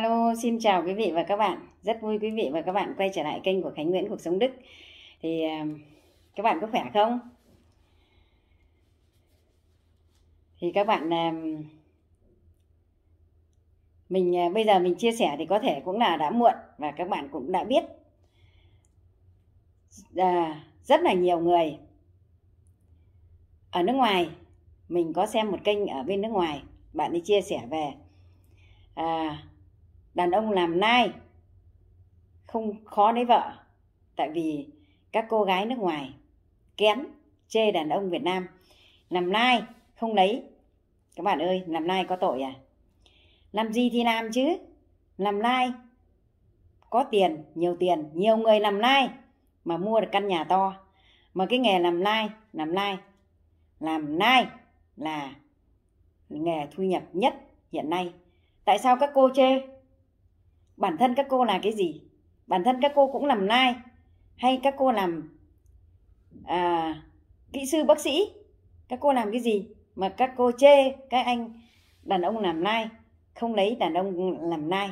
Hello, xin chào quý vị và các bạn. Rất vui quý vị và các bạn quay trở lại kênh của Khánh Nguyễn Cuộc Sống Đức. Thì à, các bạn có khỏe không? Thì các bạn à, mình à, bây giờ mình chia sẻ thì có thể cũng là đã muộn và các bạn cũng đã biết à, rất là nhiều người ở nước ngoài mình có xem một kênh ở bên nước ngoài bạn ấy chia sẻ về à, đàn ông làm nai không khó lấy vợ tại vì các cô gái nước ngoài kén chê đàn ông Việt Nam làm nai không lấy các bạn ơi làm nai có tội à làm gì thì làm chứ làm nai có tiền nhiều tiền nhiều người làm nai mà mua được căn nhà to mà cái nghề làm nai làm nai làm nai là nghề thu nhập nhất hiện nay tại sao các cô chê bản thân các cô là cái gì bản thân các cô cũng làm nai hay các cô làm à, kỹ sư bác sĩ các cô làm cái gì mà các cô chê các anh đàn ông làm nai không lấy đàn ông làm nai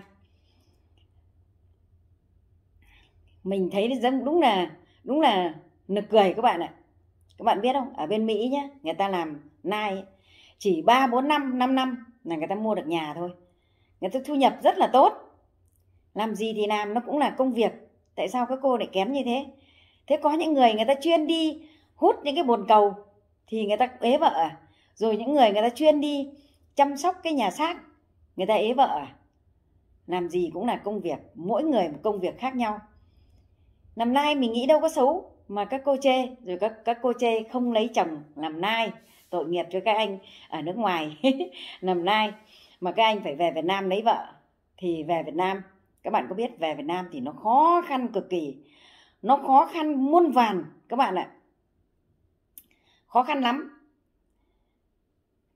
mình thấy đúng là đúng là nực cười các bạn ạ các bạn biết không ở bên mỹ nhá người ta làm nai chỉ ba bốn năm năm năm là người ta mua được nhà thôi người ta thu nhập rất là tốt làm gì thì làm nó cũng là công việc tại sao các cô lại kém như thế thế có những người người ta chuyên đi hút những cái bồn cầu thì người ta ế vợ à rồi những người người ta chuyên đi chăm sóc cái nhà xác người ta ế vợ à làm gì cũng là công việc mỗi người một công việc khác nhau làm lai mình nghĩ đâu có xấu mà các cô chê rồi các các cô chê không lấy chồng làm nai tội nghiệp cho các anh ở nước ngoài làm nai mà các anh phải về Việt Nam lấy vợ thì về Việt Nam các bạn có biết về Việt Nam thì nó khó khăn cực kỳ nó khó khăn muôn vàn các bạn ạ khó khăn lắm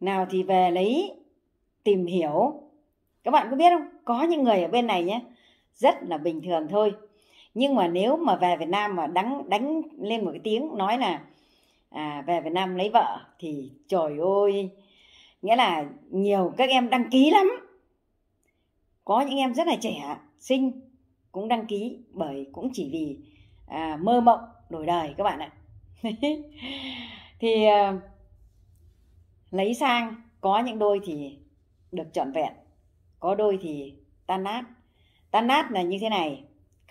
nào thì về lấy tìm hiểu các bạn có biết không có những người ở bên này nhé rất là bình thường thôi nhưng mà nếu mà về Việt Nam mà đánh đánh lên một cái tiếng nói là à, về Việt Nam lấy vợ thì trời ơi nghĩa là nhiều các em đăng ký lắm có những em rất là trẻ sinh cũng đăng ký bởi cũng chỉ vì à, mơ mộng đổi đời các bạn ạ thì à, lấy sang có những đôi thì được trọn vẹn có đôi thì tan nát tan nát là như thế này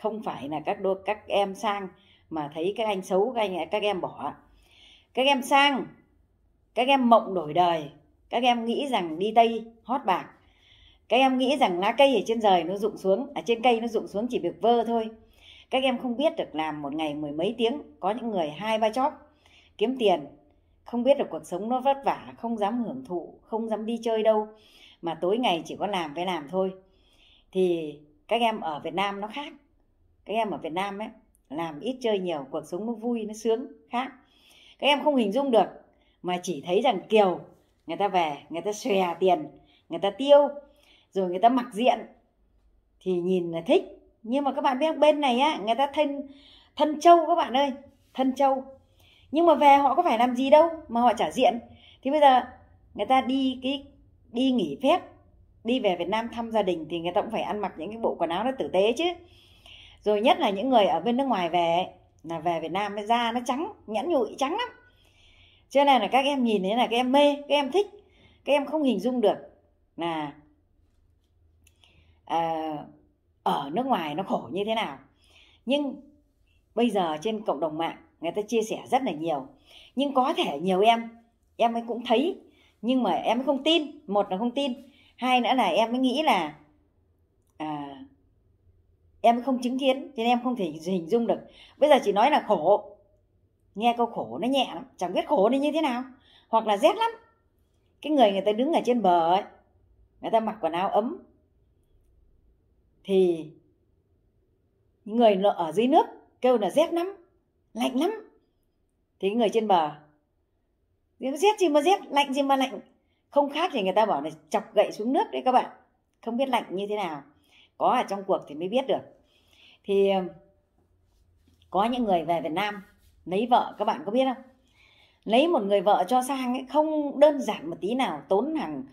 không phải là các đôi các em sang mà thấy các anh xấu các anh các em bỏ các em sang các em mộng đổi đời các em nghĩ rằng đi tây hót bạc các em nghĩ rằng lá cây ở trên trời nó rụng xuống ở à, trên cây nó rụng xuống chỉ việc vơ thôi các em không biết được làm một ngày mười mấy tiếng có những người hai ba chóp kiếm tiền không biết được cuộc sống nó vất vả không dám hưởng thụ không dám đi chơi đâu mà tối ngày chỉ có làm phải làm thôi thì các em ở việt nam nó khác các em ở việt nam ấy làm ít chơi nhiều cuộc sống nó vui nó sướng khác các em không hình dung được mà chỉ thấy rằng kiều người ta về người ta xòe tiền người ta tiêu rồi người ta mặc diện thì nhìn là thích nhưng mà các bạn biết bên này á người ta thân thân châu các bạn ơi thân châu nhưng mà về họ có phải làm gì đâu mà họ trả diện thì bây giờ người ta đi cái đi nghỉ phép đi về Việt Nam thăm gia đình thì người ta cũng phải ăn mặc những cái bộ quần áo nó tử tế chứ rồi nhất là những người ở bên nước ngoài về là về Việt Nam cái da nó trắng nhẵn nhụi trắng lắm cho nên là các em nhìn thấy là các em mê các em thích các em không hình dung được là Ờ, ở nước ngoài nó khổ như thế nào nhưng bây giờ trên cộng đồng mạng người ta chia sẻ rất là nhiều nhưng có thể nhiều em em ấy cũng thấy nhưng mà em ấy không tin một là không tin hai nữa là em ấy nghĩ là à, em không chứng kiến cho nên em không thể hình dung được bây giờ chỉ nói là khổ nghe câu khổ nó nhẹ lắm chẳng biết khổ nó như thế nào hoặc là rét lắm cái người người ta đứng ở trên bờ ấy người ta mặc quần áo ấm thì những người ở dưới nước kêu là rét lắm lạnh lắm thì người trên bờ rét gì mà rét lạnh gì mà lạnh không khác thì người ta bảo là chọc gậy xuống nước đấy các bạn không biết lạnh như thế nào có ở trong cuộc thì mới biết được thì ờ, có những người về Việt Nam lấy vợ các bạn có biết không lấy một người vợ cho sang ấy không đơn giản một tí nào tốn hàng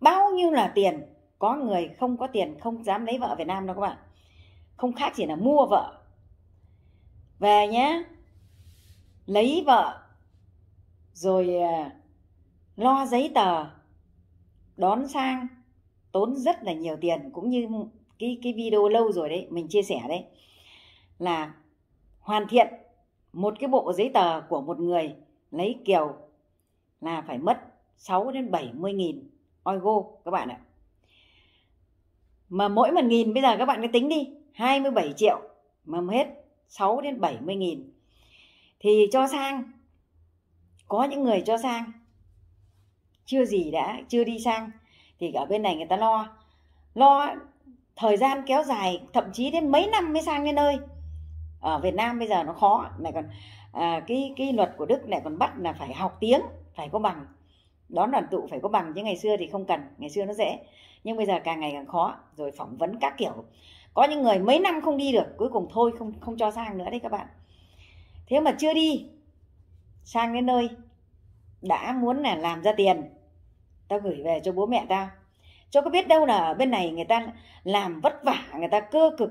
bao nhiêu là tiền có người không có tiền không dám lấy vợ Việt Nam đâu các bạn không khác chỉ là mua vợ về nhé lấy vợ rồi à, lo giấy tờ đón sang tốn rất là nhiều tiền cũng như cái cái video lâu rồi đấy mình chia sẻ đấy là hoàn thiện một cái bộ giấy tờ của một người lấy kiều là phải mất 6 đến 70 nghìn oigo các bạn ạ mà mỗi một nghìn bây giờ các bạn cứ tính đi 27 triệu mà hết 6 đến 70 nghìn thì cho sang có những người cho sang chưa gì đã chưa đi sang thì ở bên này người ta lo lo thời gian kéo dài thậm chí đến mấy năm mới sang đến nơi ở Việt Nam bây giờ nó khó này còn à, cái cái luật của Đức này còn bắt là phải học tiếng phải có bằng đón đoàn tụ phải có bằng chứ ngày xưa thì không cần ngày xưa nó dễ nhưng bây giờ càng ngày càng khó rồi phỏng vấn các kiểu có những người mấy năm không đi được cuối cùng thôi không không cho sang nữa đấy các bạn thế mà chưa đi sang đến nơi đã muốn là làm ra tiền tao gửi về cho bố mẹ tao cho có biết đâu là ở bên này người ta làm vất vả người ta cơ cực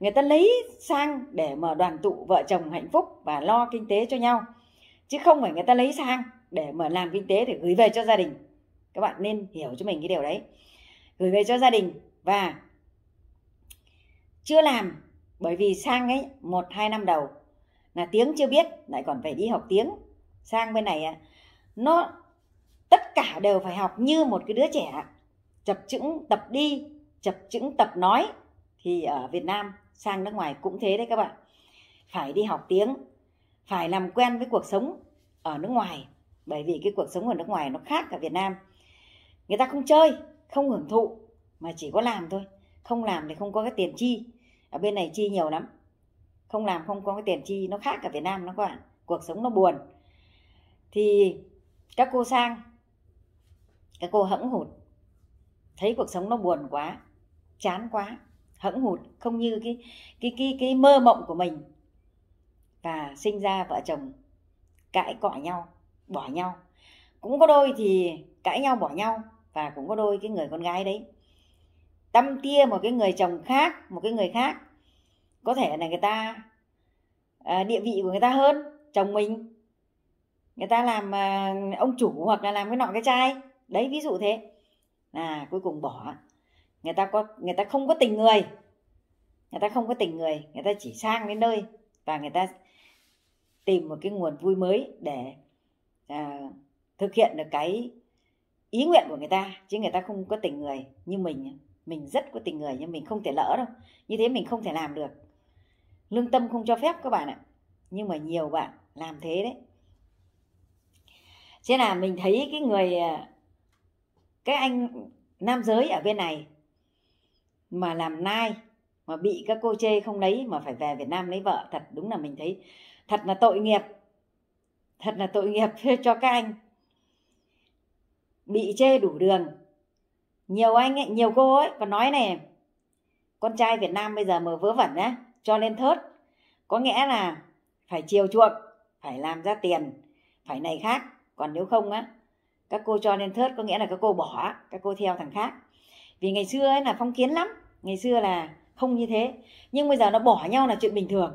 người ta lấy sang để mà đoàn tụ vợ chồng hạnh phúc và lo kinh tế cho nhau chứ không phải người ta lấy sang để mà làm kinh tế để gửi về cho gia đình các bạn nên hiểu cho mình cái điều đấy gửi về cho gia đình và chưa làm bởi vì sang ấy một hai năm đầu là tiếng chưa biết lại còn phải đi học tiếng sang bên này nó tất cả đều phải học như một cái đứa trẻ chập chững tập đi chập chững tập nói thì ở Việt Nam sang nước ngoài cũng thế đấy các bạn phải đi học tiếng phải làm quen với cuộc sống ở nước ngoài bởi vì cái cuộc sống ở nước ngoài nó khác cả Việt Nam người ta không chơi không hưởng thụ mà chỉ có làm thôi không làm thì không có cái tiền chi ở bên này chi nhiều lắm không làm không có cái tiền chi nó khác cả Việt Nam nó các bạn cuộc sống nó buồn thì các cô sang các cô hẫng hụt thấy cuộc sống nó buồn quá chán quá hẫng hụt không như cái cái cái cái mơ mộng của mình và sinh ra vợ chồng cãi cọ nhau bỏ nhau cũng có đôi thì cãi nhau bỏ nhau và cũng có đôi cái người con gái đấy tâm tia một cái người chồng khác một cái người khác có thể là người ta à, địa vị của người ta hơn chồng mình người ta làm à, ông chủ hoặc là làm cái nọ cái trai đấy ví dụ thế là cuối cùng bỏ người ta có người ta không có tình người người ta không có tình người người ta chỉ sang đến nơi và người ta tìm một cái nguồn vui mới để À, thực hiện được cái ý nguyện của người ta chứ người ta không có tình người như mình mình rất có tình người nhưng mình không thể lỡ đâu như thế mình không thể làm được lương tâm không cho phép các bạn ạ nhưng mà nhiều bạn làm thế đấy thế là mình thấy cái người à, cái anh nam giới ở bên này mà làm nai mà bị các cô chê không lấy mà phải về Việt Nam lấy vợ thật đúng là mình thấy thật là tội nghiệp thật là tội nghiệp cho các anh bị chê đủ đường nhiều anh ấy, nhiều cô ấy còn nói này con trai Việt Nam bây giờ mà vớ vẩn á cho lên thớt có nghĩa là phải chiều chuộng phải làm ra tiền phải này khác còn nếu không á các cô cho lên thớt có nghĩa là các cô bỏ các cô theo thằng khác vì ngày xưa ấy là phong kiến lắm ngày xưa là không như thế nhưng bây giờ nó bỏ nhau là chuyện bình thường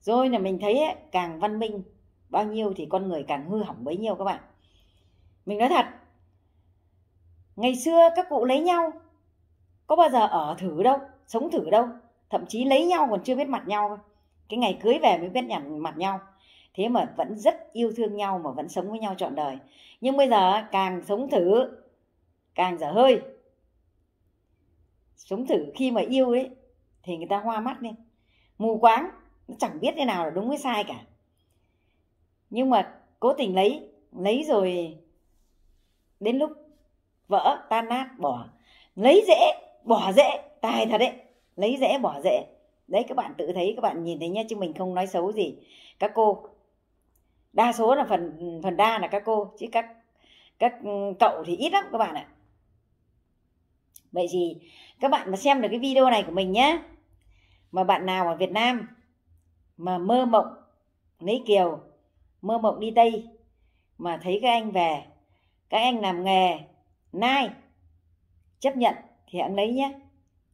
rồi là mình thấy ấy, càng văn minh bao nhiêu thì con người càng hư hỏng bấy nhiêu các bạn mình nói thật ngày xưa các cụ lấy nhau có bao giờ ở thử đâu sống thử đâu thậm chí lấy nhau còn chưa biết mặt nhau cái ngày cưới về mới biết nhận mặt nhau thế mà vẫn rất yêu thương nhau mà vẫn sống với nhau trọn đời nhưng bây giờ càng sống thử càng dở hơi sống thử khi mà yêu ấy thì người ta hoa mắt đi, mù quáng chẳng biết thế nào là đúng với sai cả nhưng mà cố tình lấy lấy rồi đến lúc vỡ tan nát bỏ lấy dễ bỏ dễ tài thật đấy lấy dễ bỏ dễ đấy các bạn tự thấy các bạn nhìn thấy nhé chứ mình không nói xấu gì các cô đa số là phần phần đa là các cô chứ các các cậu thì ít lắm các bạn ạ vậy thì các bạn mà xem được cái video này của mình nhé mà bạn nào ở Việt Nam mà mơ mộng lấy kiều mơ mộng đi tây mà thấy các anh về các anh làm nghề nay chấp nhận thì anh lấy nhé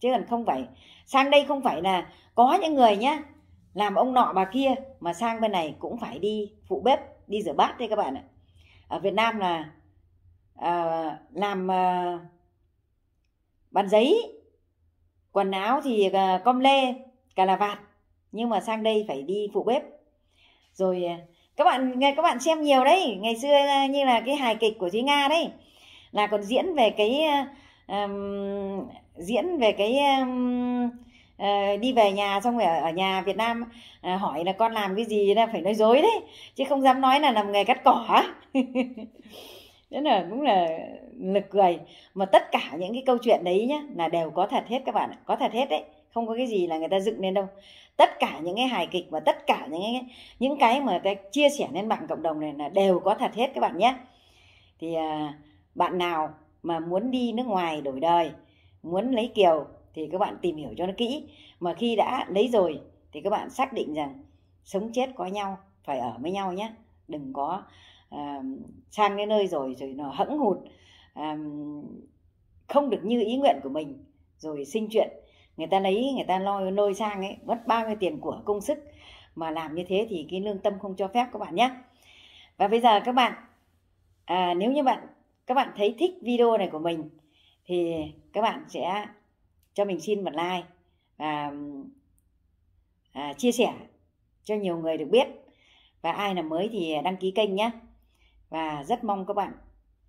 chứ còn không phải sang đây không phải là có những người nhá làm ông nọ bà kia mà sang bên này cũng phải đi phụ bếp đi rửa bát đấy các bạn ạ ở Việt Nam là à, làm à, ờ, bàn giấy quần áo thì à, com lê cà là vạt nhưng mà sang đây phải đi phụ bếp rồi các bạn nghe các bạn xem nhiều đấy ngày xưa ờ, như là cái hài kịch của thúy nga đấy là còn diễn về cái um, diễn về cái um, uh, đi về nhà xong rồi ở, ở nhà việt nam uh, hỏi là con làm cái gì là phải nói dối đấy chứ không dám nói là làm nghề cắt cỏ nên là đúng là lực cười mà tất cả những cái câu chuyện đấy nhá là đều có thật hết các bạn ạ có thật hết đấy không có cái gì là người ta dựng lên đâu tất cả những cái hài kịch và tất cả những cái những cái mà ta chia sẻ lên mạng cộng đồng này là đều có thật hết các bạn nhé thì à, bạn nào mà muốn đi nước ngoài đổi đời muốn lấy kiều thì các bạn tìm hiểu cho nó kỹ mà khi đã lấy rồi thì các bạn xác định rằng sống chết có nhau phải ở với nhau nhé đừng có à, sang cái nơi rồi rồi nó hẫng hụt không được như ý nguyện của mình rồi sinh chuyện người ta lấy người ta lo nôi sang ấy mất bao nhiêu tiền của công sức mà làm như thế thì cái lương tâm không cho phép các bạn nhé và bây giờ các bạn à, nếu như bạn các bạn thấy thích video này của mình thì các bạn sẽ cho mình xin một like và à, chia sẻ cho nhiều người được biết và ai là mới thì đăng ký kênh nhé và rất mong các bạn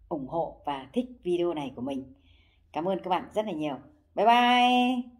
ủng hộ và thích video này của mình. Cảm ơn các bạn rất là nhiều. Bye bye!